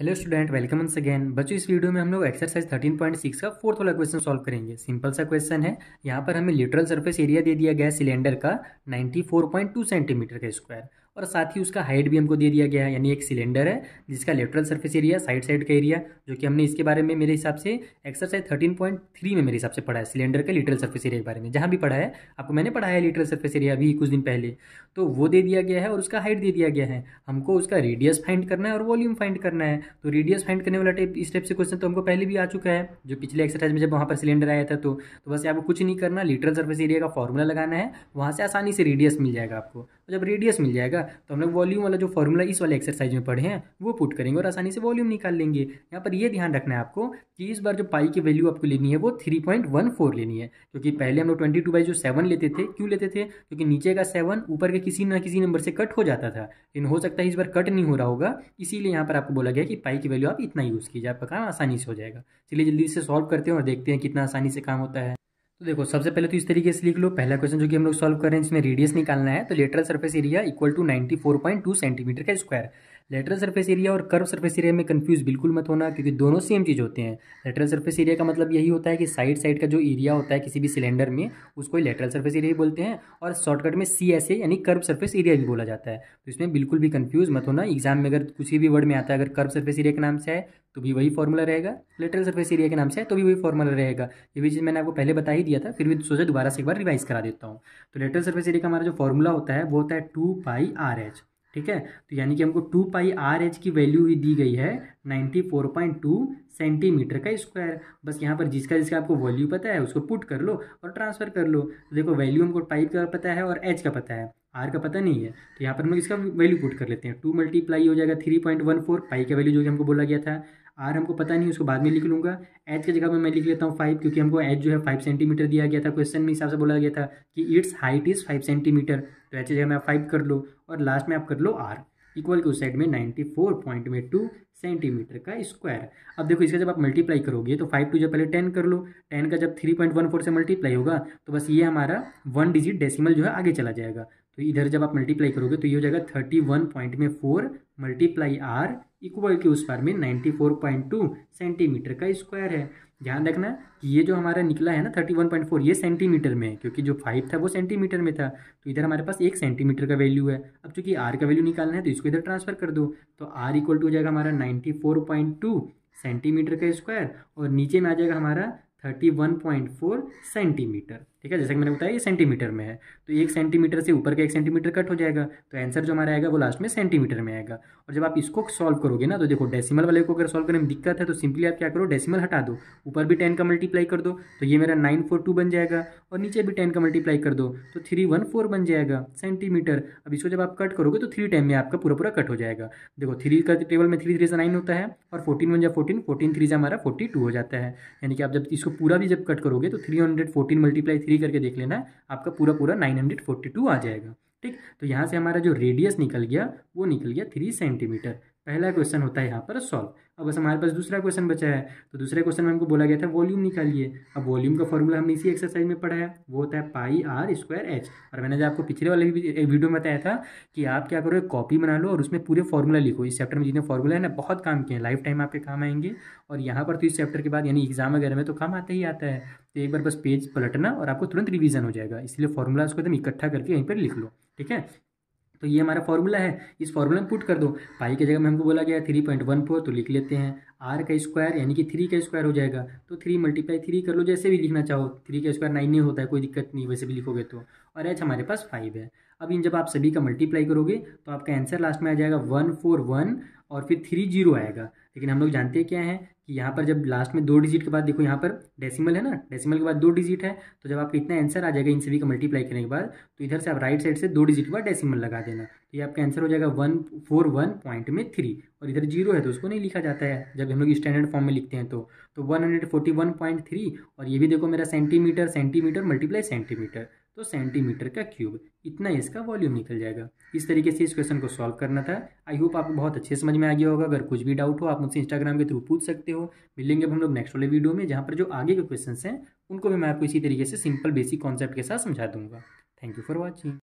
hello student welcome once again बच्चों इस video में हम लोग एक्सरसाइज 13.6 का फोर्थ वाला क्वेश्चन सॉल्व करेंगे सिंपल सा क्वेश्चन है यहाँ पर हमें लिटरल सरफेस एरिया दे दिया गया सिलेंडर का 94.2 सेंटीमीटर का स्क्वायर और साथ ही उसका हाइट भी हमको दे दिया गया है यानी एक सिलेंडर है जिसका lateral surface area side side का एरिया जो कि हमने इसके बारे में मेरे हिसाब से एक्सरसाइज थर्टीन पॉइंट थ्री में मेरे हिसाब से पढ़ा है सिलेंडर का लिटरल सर्फेस एरिया के बारे में जहाँ भी पढ़ा है आपको मैंने पढ़ा है लिटरल सर्फेस एरिया अभी कुछ दिन पहले तो वो दे दिया गया है और उसका हाइट दे दिया गया है हमको उसका रेडियस फाइंड करना है और वॉल्यूम फाइंड करना है तो रेडियस फाइंड करने वाला टाइप इस टाइप से क्वेश्चन तो हमको पहले भी आ चुका है जो पिछले एक्सरसाइज में जब वहाँ पर सिलेंडर आया था तो, तो बस आपको कुछ नहीं करना लिटरल सर्फेस एरिया का फॉर्मूला लगाना है वहाँ से आसानी से रेडियस मिल जाएगा आपको और जब रेडियस मिल जाएगा तो हम लोग वॉल्यूम वाला जो फॉर्मूला इस वाले एक्सरसाइज में पढ़े हैं वो पुट करेंगे और आसानी से वॉल्यूम निकाल लेंगे यहाँ पर ये ध्यान रखना है आपको कि इस बार जो पाई की वैल्यू आपको लेनी है वो थ्री पॉइंट वन फोर लेनी है क्योंकि पहले हम लोग ट्वेंटी टू बाई जो सेवन लेते थे क्यों लेते थे क्योंकि नीचे का सेवन ऊपर के किसी न किसी नंबर से कट हो जाता था लेकिन हो सकता है इस बार कट नहीं हो रहा होगा इसीलिए यहाँ पर आपको बोला गया कि पाई की वैल्यू आप इतना यूज़ कीजिए आपका काम आसानी से हो जाएगा चलिए जल्दी से सॉल्व करते हैं और देखते हैं कितना आसानी से काम होता है तो देखो सबसे पहले तो इस तरीके से लिख लो पहला क्वेश्चन जो कि हम लोग सॉल्व कर रहे हैं इसमें रेडियस निकालना है तो lateral surface area equal to ninety four point two centimetre का स्क्वायर लेटरल सरफेस एरिया और कर्व सरफेस एरिया में कंफ्यूज बिल्कुल मत होना क्योंकि दोनों सेम चीज़ होते हैं लेटरल सरफेस एरिया का मतलब यही होता है कि साइड साइड का जो एरिया होता है किसी भी सिलेंडर में उसको लेटरल सर्फेस एरिया बोलते हैं और शॉर्टकट में सी एस ए यानी कर्व सर्फेस एरिया भी बोला जाता है तो इसमें बिल्कुल भी कन्फ्यूज़ मत होना एग्जाम में अगर किसी भी वर्ड में आता है अगर कर्व सर्फेस एरिया के नाम से है तो भी वही फॉर्मूला रहेगा लेटरल सर्फेस एरिया के नाम से है तो भी वही फॉर्मूला रहेगा ये भी चीज़ मैंने आपको पहले बता ही दिया था फिर भी सोचा दोबारा से एक बार रिवाइज करा देता हूँ तो लेटरल सर्फेस एरिया का हमारा जो फॉर्मूला होता है वो होता है टू पाई आर एच ठीक है तो यानी कि हमको टू पाई आर एच की वैल्यू ही दी गई है ninety four point two centimetre का स्क्वायर बस यहाँ पर जिसका जिसका आपको वॉल्यू पता है उसको पुट कर लो और ट्रांसफ़र कर लो तो देखो वैल्यू हमको पाई का पता है और एच का पता है आर का पता नहीं है तो यहाँ पर हम इसका वैल्यू पुट कर लेते हैं टू मल्टीप्लाई हो जाएगा three point one four pi का वैल्यू जो कि हमको बोला गया था आर हमको पता नहीं उसको बाद में लिख लूँगा एच की जगह पर मैं लिख लेता हूँ फाइव क्योंकि हमको एच जो है फाइव सेंटीमीटर दिया गया था क्वेश्चन में हिसाब से बोला गया था कि it's height is five centimetre तो एच की जगह में आप फाइव कर लो और लास्ट में आप कर लो आर इक्वल के उस साइड में नाइन्टी फोर पॉइंट में टू सेंटीमीटर का स्क्वायर अब देखो इसका जब आप मल्टीप्लाई करोगे तो फाइव टू जब पहले टेन कर लो टेन का जब थ्री पॉइंट वन फोर से मल्टीप्लाई होगा तो बस ये हमारा वन डिजिट डेसिमल जो है आगे चला जाएगा तो इधर जब आप मल्टीप्लाई करोगे तो ये हो जाएगा थर्टी वन पॉइंट में फोर मल्टीप्लाई आर इक्वल के उस पर में 94.2 सेंटीमीटर का स्क्वायर है ध्यान रखना कि ये जो हमारा निकला है ना 31.4 ये सेंटीमीटर में है क्योंकि जो फाइव था वो सेंटीमीटर में था तो इधर हमारे पास एक सेंटीमीटर का वैल्यू है अब चूंकि आर का वैल्यू निकालना है तो इसको इधर ट्रांसफर कर दो तो आर इक्वल टू हो जाएगा हमारा टू सेंटीमीटर का स्क्वायर और नीचे में आ जाएगा हमारा फोर सेंटीमीटर ठीक है जैसे कि मैंने बताया ये सेंटीमीटर में है तो एक सेंटीमीटर से ऊपर का एक सेंटीमीटर कट हो जाएगा तो आंसर जो हमारा आएगा वो लास्ट में सेंटीमीटर में आएगा और जब आप इसको सॉल्व करोगे ना तो देखो डेसिमल वाले को अगर सॉल्व करने में दिक्कत है तो सिंपली आप क्या करो डेसिमल हटा दो ऊपर भी टेन का मल्टीप्लाई कर दो तो ये मेरा नाइन फोर टू बन जाएगा और नीचे भी टेन का मल्टीप्लाई कर दो तो थ्री वन फोर बन जाएगा सेंटीमीटर अब इसको जब आप कट करोगे तो थ्री टाइम में आपका पूरा पूरा कट हो जाएगा देखो थ्री का टेबल में थ्री थ्री से नाइन होता है और फोर्टीन वन या फोर्टीन फोर्टीन थ्री से हमारा फोर्टी टू हो जाता है यानी कि आप जब इसको पूरा भी जब कट करोगे तो three hundred fourteen multiply three भी करके देख लेना आपका पूरा पूरा नाइन हंड्रेड फोर्टी टू आ जाएगा ठीक तो यहाँ से हमारा जो रेडियस निकल गया वो निकल गया थ्री सेंटीमीटर पहला क्वेश्चन होता है यहाँ पर सॉल्व अब बस हमारे पास दूसरा क्वेश्चन बचा है तो दूसरे क्वेश्चन में हमको बोला गया था वॉल्यूम निकालिए अब वॉल्यूम का फॉर्मूला हमने इसी एक्सरसाइज में पढ़ा है वो होता है पाई आर स्क्वायर एच और मैंने जो आपको पिछले वाले एक वीडियो में बताया था कि आप क्या करो एक कॉपी बना लो और उसमें पूरे फॉर्मूला लिखो इस चैप्टर में जितने फॉर्मूला है ना बहुत काम किए हैं लाइफ टाइम आपके काम आएंगे और यहाँ पर तो इस चैप्टर के बाद यानी एग्जाम वगैरह में तो काम आता ही आता है तो एक बार बस पेज पलटना और आपको तुरंत रिविजन हो जाएगा इसलिए फॉर्मूला उसको एकदम इकट्ठा करके यहीं पर लिख लो ठीक है तो ये हमारा फॉर्मूला है इस फॉर्मूला में पुट कर दो पाई की जगह में हमको बोला गया थ्री पॉइंट वन फोर तो लिख लेते हैं आर का स्क्वायर यानी कि थ्री का स्क्वायर हो जाएगा तो थ्री मल्टीप्लाई थ्री कर लो जैसे भी लिखना चाहो थ्री का स्क्वायर नाइन नहीं होता है कोई दिक्कत नहीं वैसे भी लिखोगे तो और एच हमारे पास फाइव है अब इन जब आप सभी का मल्टीप्लाई करोगे तो आपका आंसर लास्ट में आ जाएगा वन फोर वन और फिर थ्री जीरो आएगा लेकिन हम लोग जानते क्या है कि यहाँ पर जब लास्ट में दो डिजिट के बाद देखो यहाँ पर डेसिमल है ना डेसिमल के बाद दो डिजिट है तो जब आपका इतना आंसर आ जाएगा इन सभी का मल्टीप्लाई करने के बाद तो इधर से आप राइट साइड से दो डिजिट के बाद डेसिमल लगा देना तो ये आपका आंसर हो जाएगा वन फोर वन पॉइंट में थ्री और इधर जीरो है तो उसको नहीं लिखा जाता है जब हम लोग स्टैंडर्ड फॉर्म में लिखते हैं तो one hundred forty one point three और ये भी देखो मेरा सेंटीमीटर सेंटीमीटर मल्टीप्लाई सेंटीमीटर तो सेंटीमीटर का क्यूब इतना इसका वॉल्यूम निकल जाएगा इस तरीके से इस क्वेश्चन को सॉल्व करना था आई होप आपको बहुत अच्छे समझ में आ गया होगा अगर कुछ भी डाउट हो आप मुझसे इंस्टाग्राम के थ्रू पूछ सकते हो मिलेंगे हम लोग नेक्स्ट वाले वीडियो में जहाँ पर जो आगे के क्वेश्चन हैं उनको भी मैं आपको इसी तरीके से सिंपल बेसिक कॉन्सेप्ट के साथ समझा दूंगा थैंक यू फॉर वॉचिंग